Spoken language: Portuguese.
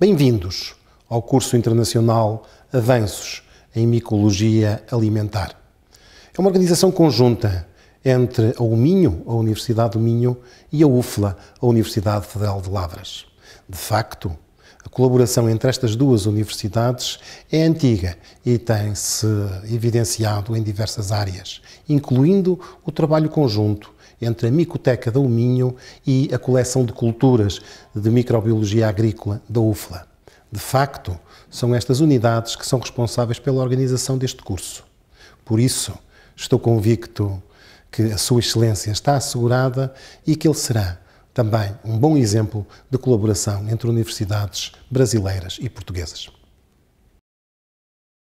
Bem-vindos ao curso internacional Avanços em Micologia Alimentar. É uma organização conjunta entre a UMinho, a Universidade do Minho, e a UFLA, a Universidade Federal de Lavras. De facto, a colaboração entre estas duas universidades é antiga e tem-se evidenciado em diversas áreas, incluindo o trabalho conjunto entre a Micoteca da Uminho e a Coleção de Culturas de Microbiologia Agrícola da UFLA. De facto, são estas unidades que são responsáveis pela organização deste curso. Por isso, estou convicto que a Sua Excelência está assegurada e que ele será também um bom exemplo de colaboração entre universidades brasileiras e portuguesas.